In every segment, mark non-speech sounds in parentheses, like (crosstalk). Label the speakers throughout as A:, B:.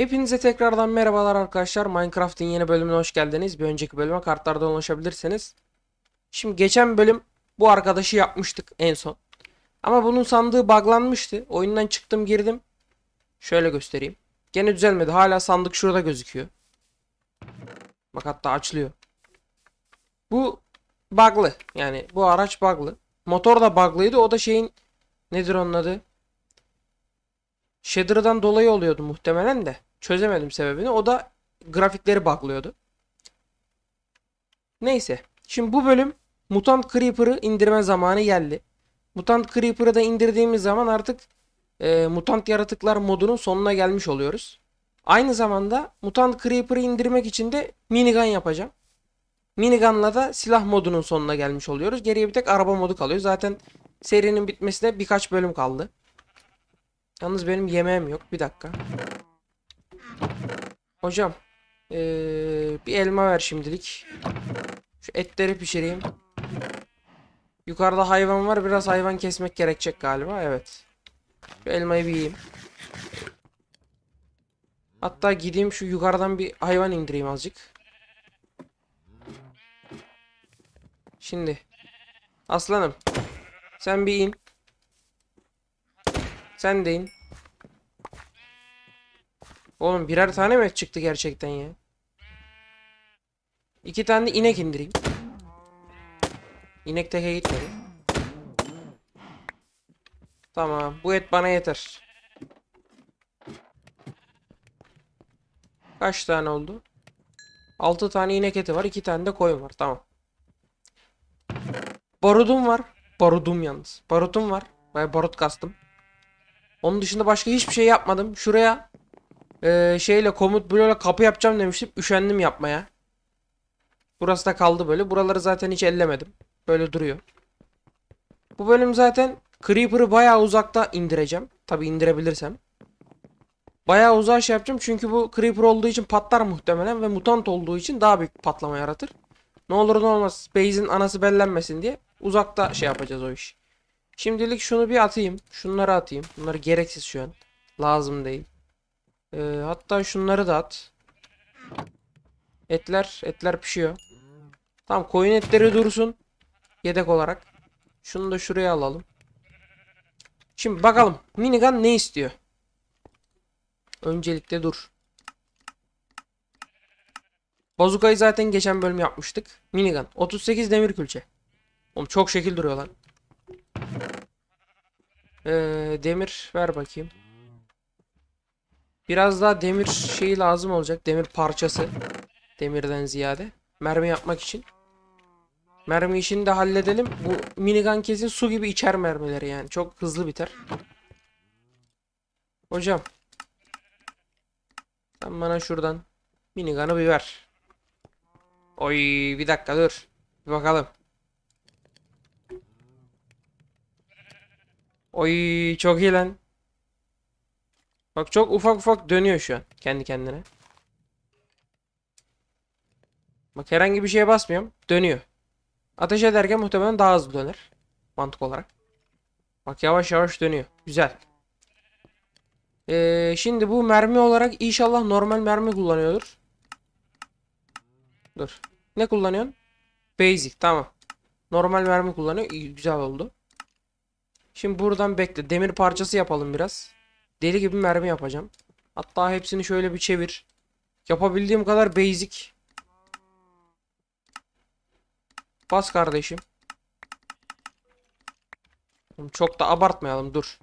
A: Hepinize tekrardan merhabalar arkadaşlar. Minecraft'ın yeni bölümüne hoş geldiniz. Bir önceki bölüme kartlardan ulaşabilirsiniz. Şimdi geçen bölüm bu arkadaşı yapmıştık en son. Ama bunun sandığı buglanmıştı. Oyundan çıktım girdim. Şöyle göstereyim. Gene düzelmedi. Hala sandık şurada gözüküyor. Bak hatta açılıyor. Bu bug'lı. Yani bu araç bug'lı. Motor da bug'lıydı. O da şeyin nedir onun adı? Shader'dan dolayı oluyordu muhtemelen de. Çözemedim sebebini. O da grafikleri baklıyordu. Neyse. Şimdi bu bölüm Mutant Creeper'ı indirme zamanı geldi. Mutant Creeper'ı da indirdiğimiz zaman artık e, Mutant Yaratıklar modunun sonuna gelmiş oluyoruz. Aynı zamanda Mutant Creeper'ı indirmek için de minigun yapacağım. Minigun'la da silah modunun sonuna gelmiş oluyoruz. Geriye bir tek araba modu kalıyor. Zaten serinin bitmesine birkaç bölüm kaldı. Yalnız benim yemeğim yok. Bir dakika. Hocam. Ee, bir elma ver şimdilik. Şu etleri pişireyim. Yukarıda hayvan var. Biraz hayvan kesmek gerekecek galiba. Evet. Şu elmayı bir yiyeyim. Hatta gideyim şu yukarıdan bir hayvan indireyim azıcık. Şimdi. Aslanım. Sen bir in. Sen de in. Oğlum birer tane mi çıktı gerçekten ya? İki tane de inek indireyim. İnek teke gitmedi. Tamam. Bu et bana yeter. Kaç tane oldu? Altı tane inek eti var. iki tane de koyun var. Tamam. Barudum var. Barudum yalnız. Barutum var. Baya barut kastım. Onun dışında başka hiçbir şey yapmadım. Şuraya ee, şeyle komut böyle kapı yapacağım demiştim. Üşendim yapmaya. Burası da kaldı böyle. Buraları zaten hiç ellemedim. Böyle duruyor. Bu bölüm zaten Creeper'ı bayağı uzakta indireceğim. Tabi indirebilirsem. Bayağı uzağa şey yapacağım. Çünkü bu Creeper olduğu için patlar muhtemelen. Ve mutant olduğu için daha büyük patlama yaratır. Ne olur ne olmaz. Base'in anası bellenmesin diye. Uzakta şey yapacağız o iş. Şimdilik şunu bir atayım. Şunları atayım. Bunları gereksiz şu an. Lazım değil. Ee, hatta şunları da at. Etler, etler pişiyor. Tamam koyun etleri dursun. Yedek olarak. Şunu da şuraya alalım. Şimdi bakalım minigun ne istiyor? Öncelikle dur. Bazukayı zaten geçen bölüm yapmıştık. Minigun. 38 demir külçe. Oğlum çok şekil duruyor lan. Ee, demir ver bakayım. Biraz daha demir şeyi lazım olacak. Demir parçası. Demirden ziyade. Mermi yapmak için. Mermi işini de halledelim. Bu minigun kesin su gibi içer mermileri yani. Çok hızlı biter. Hocam. Sen bana şuradan minigun'ı bir ver. Oy bir dakika dur. Bir bakalım. Oy çok iyi lan. Bak çok ufak ufak dönüyor şu an kendi kendine. Bak herhangi bir şeye basmıyorum. Dönüyor. Ateş ederken muhtemelen daha hızlı döner. Mantık olarak. Bak yavaş yavaş dönüyor. Güzel. Ee, şimdi bu mermi olarak inşallah normal mermi kullanıyordur. Dur. Ne kullanıyorsun? Basic tamam. Normal mermi kullanıyor. İyi, güzel oldu. Şimdi buradan bekle. Demir parçası yapalım biraz. Deli gibi mermi yapacağım. Hatta hepsini şöyle bir çevir. Yapabildiğim kadar basic. Bas kardeşim. Çok da abartmayalım dur.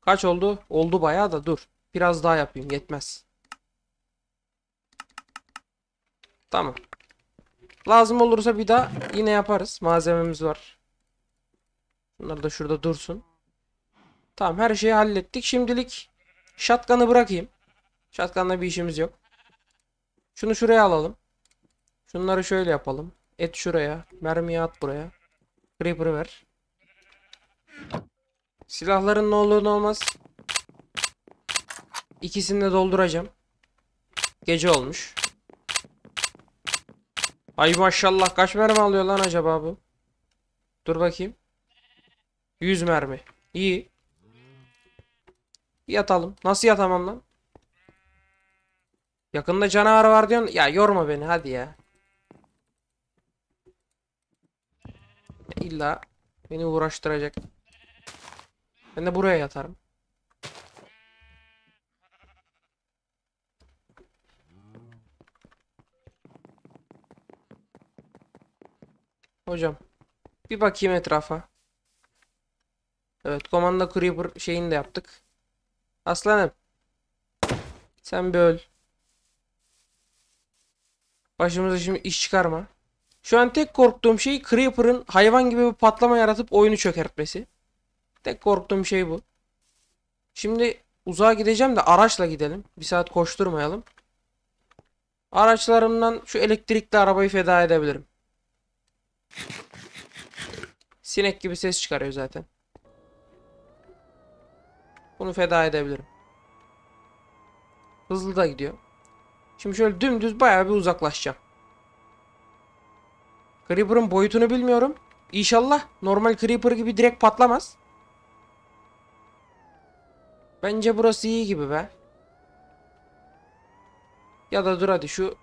A: Kaç oldu? Oldu bayağı da dur. Biraz daha yapayım yetmez. Tamam. Lazım olursa bir daha yine yaparız. Malzememiz var. Bunlar da şurada dursun. Tamam her şeyi hallettik. Şimdilik şatkanı bırakayım. Şatkanla bir işimiz yok. Şunu şuraya alalım. Şunları şöyle yapalım. Et şuraya. Mermiyi at buraya. Creeper'ı ver. Silahların ne olur ne olmaz. İkisini de dolduracağım. Gece olmuş. Ay maşallah kaç mermi alıyor lan acaba bu? Dur bakayım. 100 mermi. İyi. Yatalım. Nasıl yatamam lan? Yakında canavar var diyorsun. Ya yorma beni hadi ya. İlla beni uğraştıracak. Ben de buraya yatarım. Hocam. Bir bakayım etrafa. Evet komanda creeper şeyini de yaptık. Aslanım. Sen bir öl. Başımıza şimdi iş çıkarma. Şu an tek korktuğum şey Creeper'ın hayvan gibi bir patlama yaratıp oyunu çökertmesi. Tek korktuğum şey bu. Şimdi uzağa gideceğim de araçla gidelim. Bir saat koşturmayalım. Araçlarımdan şu elektrikli arabayı feda edebilirim. Sinek gibi ses çıkarıyor zaten. Bunu feda edebilirim. Hızlı da gidiyor. Şimdi şöyle dümdüz bayağı bir uzaklaşacağım. Creeper'ın boyutunu bilmiyorum. İnşallah normal Creeper gibi direkt patlamaz. Bence burası iyi gibi be. Ya da dur hadi şu...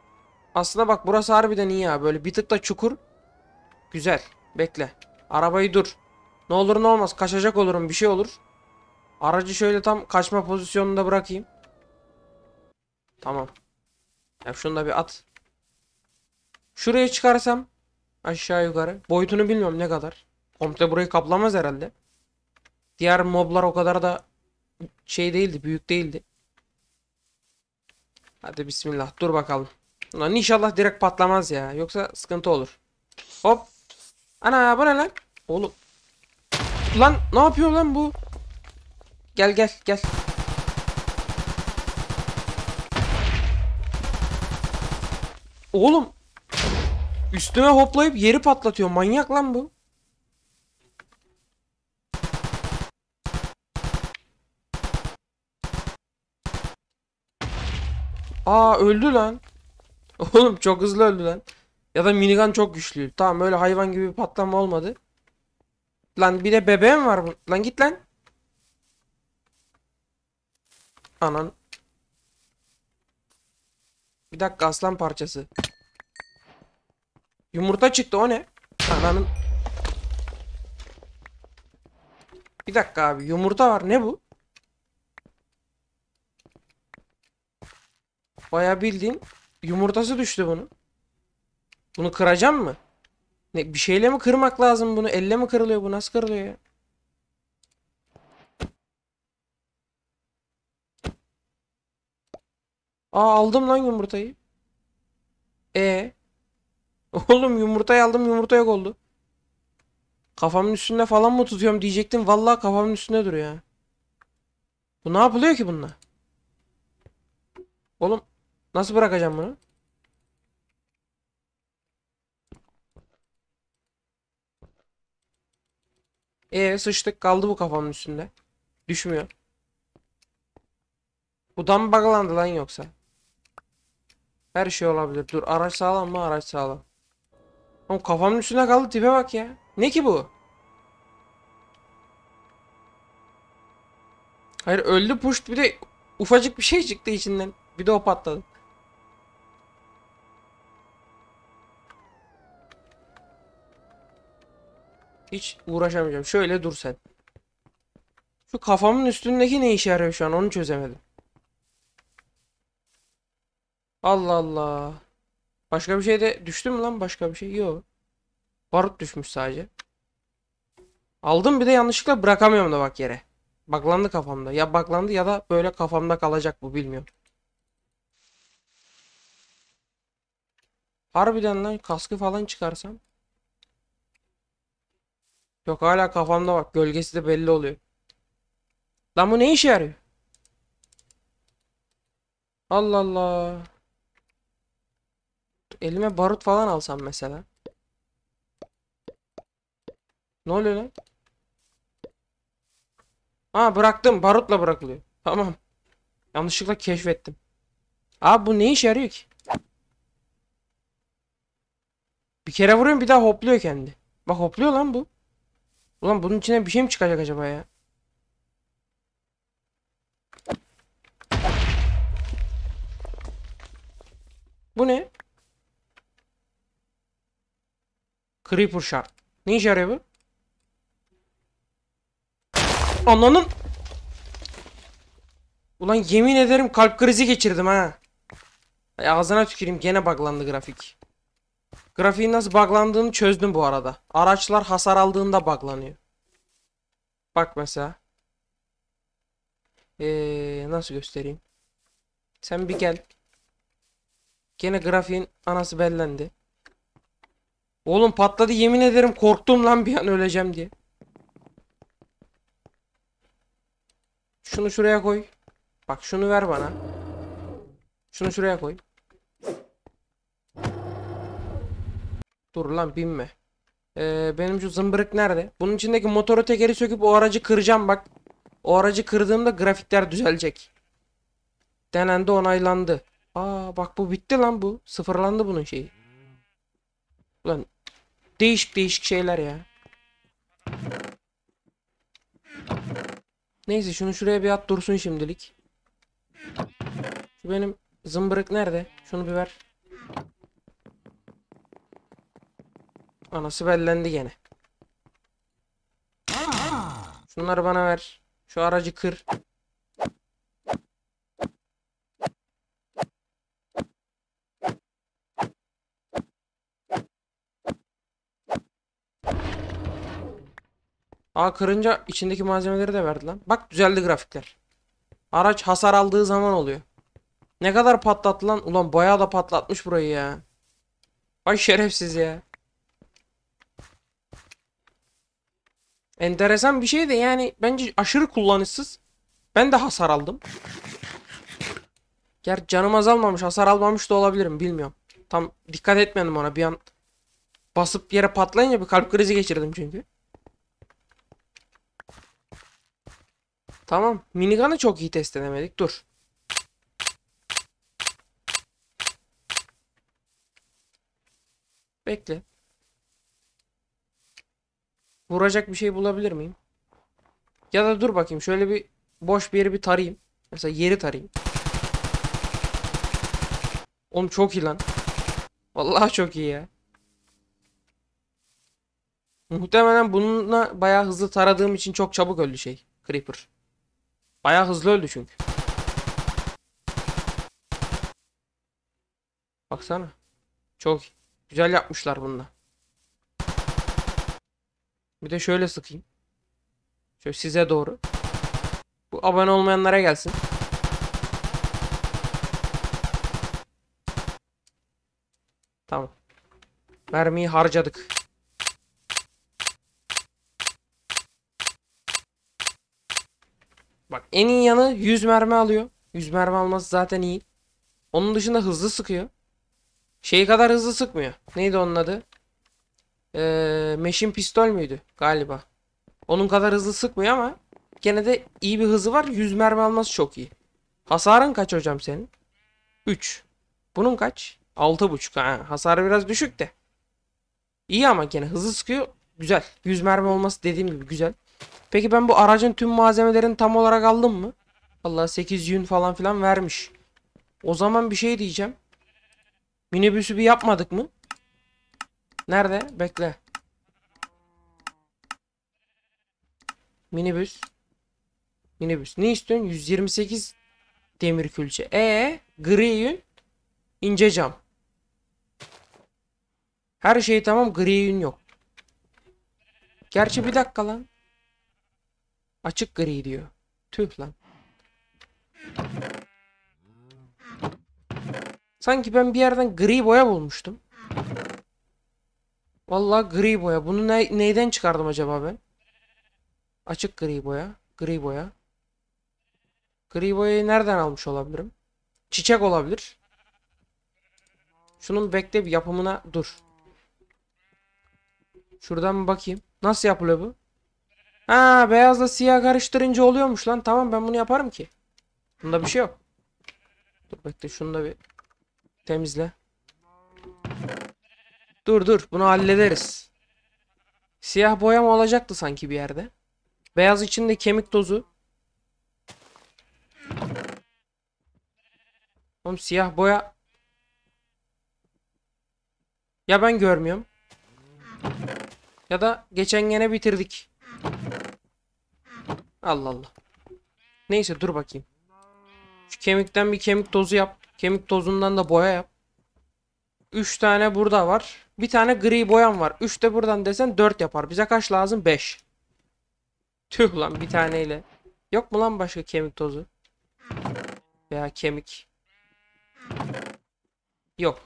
A: Aslında bak burası harbiden iyi ya. Böyle bir tık da çukur. Güzel. Bekle. Arabayı dur. Ne olur ne olmaz. Kaçacak olurum. Bir şey olur. Aracı şöyle tam kaçma pozisyonunda bırakayım. Tamam. Ya şunu da bir at. Şuraya çıkarsam aşağı yukarı. Boyutunu bilmiyorum ne kadar. Komple burayı kaplamaz herhalde. Diğer moblar o kadar da şey değildi, büyük değildi. Hadi bismillah dur bakalım. Lan inşallah direkt patlamaz ya. Yoksa sıkıntı olur. Hop. Ana bu ne lan? Oğlum. Lan ne yapıyor lan bu? Gel gel gel. Oğlum. Üstüme hoplayıp yeri patlatıyor. Manyak lan bu. Aa öldü lan. (laughs) Oğlum çok hızlı öldü lan. Ya da minigun çok güçlü. Tamam öyle hayvan gibi bir patlama olmadı. Lan bir de bebeğim var. Lan git lan. Anan. Bir dakika aslan parçası. Yumurta çıktı o ne? Ananın. Bir dakika abi yumurta var ne bu? Baya bildiğin yumurtası düştü bunun. Bunu kıracağım mı? Ne, bir şeyle mi kırmak lazım bunu? Elle mi kırılıyor bu? Nasıl kırılıyor ya? Aa aldım lan yumurtayı. E Oğlum yumurtayı aldım yumurta yok oldu. Kafamın üstünde falan mı tutuyorum diyecektim. Vallahi kafamın üstünde duruyor ha. Bu ne yapılıyor ki bununla? Oğlum nasıl bırakacağım bunu? E sıçtık kaldı bu kafamın üstünde. Düşmüyor. Bu da mı buglandı lan yoksa? Her şey olabilir. Dur araç sağlam mı? Araç sağlam. Oğlum kafamın üstüne kaldı tipe bak ya. Ne ki bu? Hayır öldü puşt bir de ufacık bir şey çıktı içinden. Bir de o patladı. Hiç uğraşamayacağım. Şöyle dur sen. Şu kafamın üstündeki ne işe yarıyor şu an onu çözemedim. Allah Allah. Başka bir şey de düştü mü lan başka bir şey? Yok. Barut düşmüş sadece. Aldım bir de yanlışlıkla bırakamıyorum da bak yere. Baklandı kafamda. Ya baklandı ya da böyle kafamda kalacak bu bilmiyorum. Harbiden lan kaskı falan çıkarsam. Yok hala kafamda bak. Gölgesi de belli oluyor. Lan bu ne işe yarıyor? Allah Allah. Elime barut falan alsam mesela. Ne oluyor lan? Ha bıraktım. Barutla bırakılıyor. Tamam. Yanlışlıkla keşfettim. Abi bu ne işe yarıyor ki? Bir kere vuruyorum bir daha hopluyor kendi. Bak hopluyor lan bu. Ulan bunun içine bir şey mi çıkacak acaba ya? Bu ne? Creeper Shard. Ne işe yarıyor bu? Ananın. Ulan yemin ederim kalp krizi geçirdim ha. Ay, ağzına tüküreyim gene buglandı grafik. Grafiğin nasıl buglandığını çözdüm bu arada. Araçlar hasar aldığında buglanıyor. Bak mesela. Ee, nasıl göstereyim? Sen bir gel. Gene grafiğin anası bellendi. Oğlum patladı yemin ederim korktum lan bir an öleceğim diye. Şunu şuraya koy. Bak şunu ver bana. Şunu şuraya koy. Dur lan binme. Ee, benim şu zımbırık nerede? Bunun içindeki motoru tekeri söküp o aracı kıracağım bak. O aracı kırdığımda grafikler düzelecek. Denendi onaylandı. Aa bak bu bitti lan bu. Sıfırlandı bunun şeyi. Ulan değişik değişik şeyler ya. Neyse şunu şuraya bir at dursun şimdilik. Şu benim zımbırık nerede? Şunu bir ver. Anası bellendi gene. Şunları bana ver. Şu aracı kır. Aa kırınca içindeki malzemeleri de verdi lan. Bak düzeldi grafikler. Araç hasar aldığı zaman oluyor. Ne kadar patlattı lan? Ulan bayağı da patlatmış burayı ya. Vay şerefsiz ya. Enteresan bir şey de yani bence aşırı kullanışsız. Ben de hasar aldım. Gerçi canım azalmamış hasar almamış da olabilirim bilmiyorum. Tam dikkat etmedim ona bir an basıp yere patlayınca bir kalp krizi geçirdim çünkü. Tamam. Minigun'ı çok iyi test edemedik. Dur. Bekle. Vuracak bir şey bulabilir miyim? Ya da dur bakayım. Şöyle bir boş bir yeri bir tarayayım. Mesela yeri tarayayım. Oğlum çok iyi lan. Vallahi çok iyi ya. Muhtemelen bununla bayağı hızlı taradığım için çok çabuk öldü şey. Creeper. Bayağı hızlı öldü çünkü. Baksana. Çok güzel yapmışlar bunda. Bir de şöyle sıkayım. Şöyle size doğru. Bu abone olmayanlara gelsin. Tamam. Mermiyi harcadık. Bak en iyi yanı 100 mermi alıyor. 100 mermi alması zaten iyi. Onun dışında hızlı sıkıyor. Şey kadar hızlı sıkmıyor. Neydi onun adı? Ee, meşin pistol müydü galiba? Onun kadar hızlı sıkmıyor ama gene de iyi bir hızı var. 100 mermi alması çok iyi. Hasarın kaç hocam senin? 3. Bunun kaç? 6.5. Ha, hasarı biraz düşük de. İyi ama gene hızlı sıkıyor. Güzel. 100 mermi olması dediğim gibi güzel. Peki ben bu aracın tüm malzemelerini tam olarak aldım mı? Allah 8 yün falan filan vermiş. O zaman bir şey diyeceğim. Minibüsü bir yapmadık mı? Nerede? Bekle. Minibüs. Minibüs. Ne istiyorsun? 128 demir külçe. Ee, gri yün, ince cam. Her şey tamam, gri yün yok. Gerçi bir dakika lan. Açık gri diyor. Tüh lan. Sanki ben bir yerden gri boya bulmuştum. Vallahi gri boya. Bunu ne, neyden çıkardım acaba ben? Açık gri boya. Gri boya. Gri boyayı nereden almış olabilirim? Çiçek olabilir. Şunun bekle bir yapımına dur. Şuradan bakayım. Nasıl yapılıyor bu? Ha beyazla siyah karıştırınca oluyormuş lan. Tamam ben bunu yaparım ki. Bunda bir şey yok. Dur bekle şunu da bir temizle. Dur dur bunu hallederiz. Siyah boyam olacaktı sanki bir yerde. Beyaz içinde kemik tozu. Oğlum siyah boya. Ya ben görmüyorum. Ya da geçen gene bitirdik. Allah Allah. Neyse dur bakayım. Şu kemikten bir kemik tozu yap. Kemik tozundan da boya yap. 3 tane burada var. Bir tane gri boyam var. 3 de buradan desen 4 yapar. Bize kaç lazım? 5. Tüh lan bir taneyle. Yok mu lan başka kemik tozu? Veya kemik. Yok.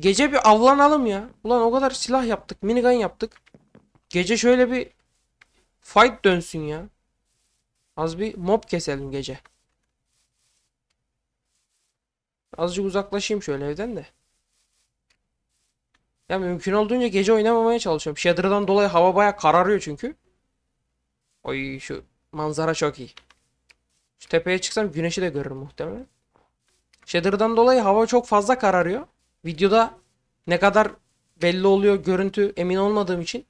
A: Gece bir avlanalım ya. Ulan o kadar silah yaptık. Minigun yaptık. Gece şöyle bir fight dönsün ya. Az bir mob keselim gece. Azıcık uzaklaşayım şöyle evden de. Ya mümkün olduğunca gece oynamamaya çalışıyorum. Shader'dan dolayı hava baya kararıyor çünkü. Oy şu manzara çok iyi. Şu tepeye çıksam güneşi de görürüm muhtemelen. Shader'dan dolayı hava çok fazla kararıyor. Videoda ne kadar belli oluyor görüntü emin olmadığım için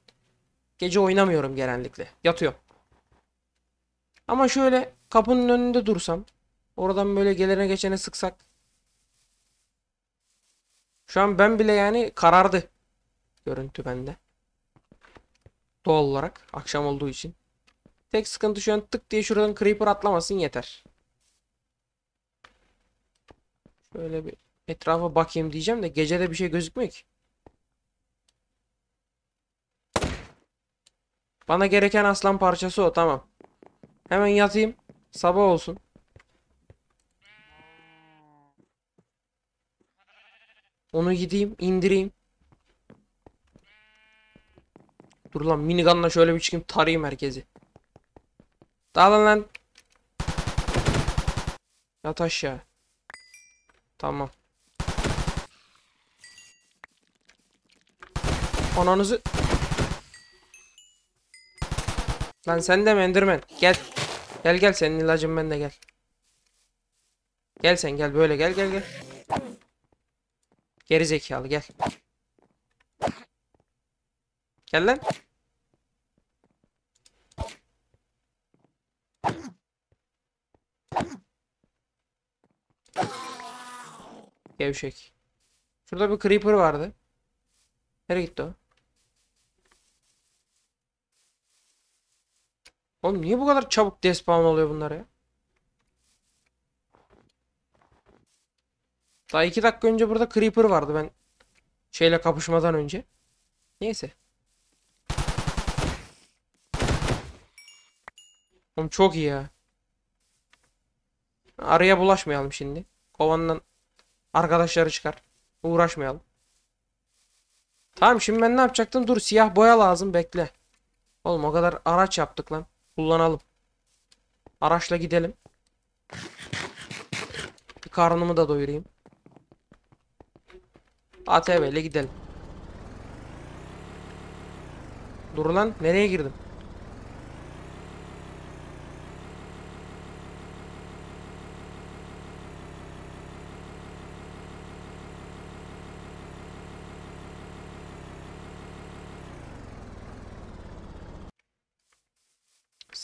A: gece oynamıyorum genellikle. Yatıyorum. Ama şöyle kapının önünde dursam. Oradan böyle gelene geçene sıksak. Şu an ben bile yani karardı. Görüntü bende. Doğal olarak akşam olduğu için. Tek sıkıntı şu an tık diye şuradan creeper atlamasın yeter. Şöyle bir etrafa bakayım diyeceğim de gecede bir şey gözükmüyor ki. Bana gereken aslan parçası o tamam. Hemen yatayım. Sabah olsun. Onu gideyim indireyim. Dur lan minigunla şöyle bir çıkayım tarayayım herkesi. Dağılın lan. Yat aşağı. Tamam. Ananızı... Lan sen de mendirmen. Gel. Gel gel senin ilacın ben gel. Gel sen gel böyle gel gel gel. Geri zekalı gel. Gel lan. Gevşek. Şurada bir creeper vardı. Nereye gitti o? Oğlum niye bu kadar çabuk despawn oluyor bunlara ya? Daha iki dakika önce burada creeper vardı ben şeyle kapışmadan önce. Neyse. Oğlum çok iyi ya. Araya bulaşmayalım şimdi. Kovandan arkadaşları çıkar. Uğraşmayalım. Tamam şimdi ben ne yapacaktım? Dur siyah boya lazım bekle. Oğlum o kadar araç yaptık lan kullanalım. Araçla gidelim. Bir karnımı da doyurayım. ATV ile gidelim. Dur lan nereye girdim?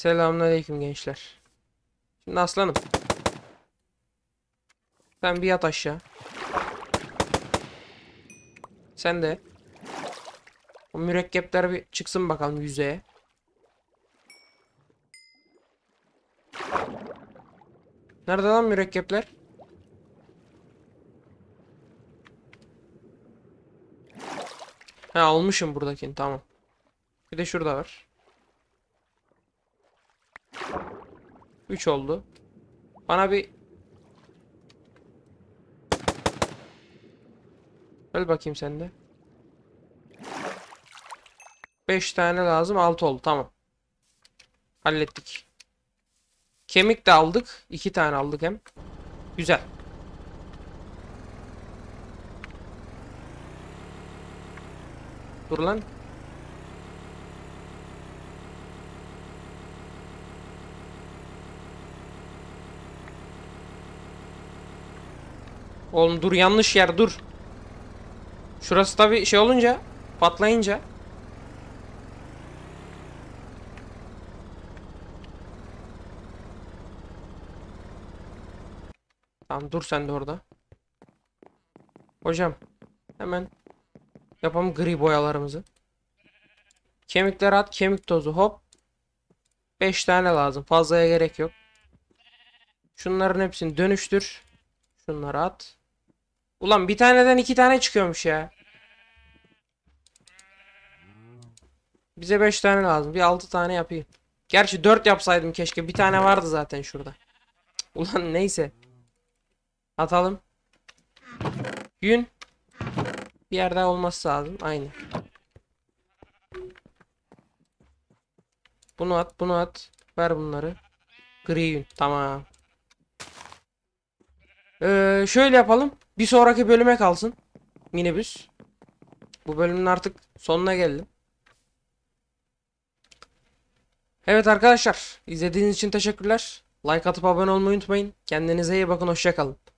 A: Selamünaleyküm gençler. Şimdi aslanım. Sen bir yat aşağı. Sen de. O mürekkepler bir çıksın bakalım yüzeye. Nerede lan mürekkepler? Ha almışım buradakini tamam. Bir de şurada var. 3 oldu. Bana bir... Öl bakayım sen de. 5 tane lazım. 6 oldu. Tamam. Hallettik. Kemik de aldık. 2 tane aldık hem. Güzel. Dur lan. Oğlum dur yanlış yer dur. Şurası tabi şey olunca patlayınca. Tamam dur sen de orada. Hocam hemen yapalım gri boyalarımızı. Kemikler at kemik tozu hop. 5 tane lazım fazlaya gerek yok. Şunların hepsini dönüştür. Şunları at. Ulan bir taneden iki tane çıkıyormuş ya. Bize beş tane lazım. Bir altı tane yapayım. Gerçi dört yapsaydım keşke. Bir tane vardı zaten şurada. Ulan neyse. Atalım. Gün. Bir yerde olması lazım. Aynı. Bunu at, bunu at. Ver bunları. Gri gün. Tamam. Ee, şöyle yapalım. Bir sonraki bölüme kalsın. Minibüs. Bu bölümün artık sonuna geldim. Evet arkadaşlar. izlediğiniz için teşekkürler. Like atıp abone olmayı unutmayın. Kendinize iyi bakın. Hoşçakalın.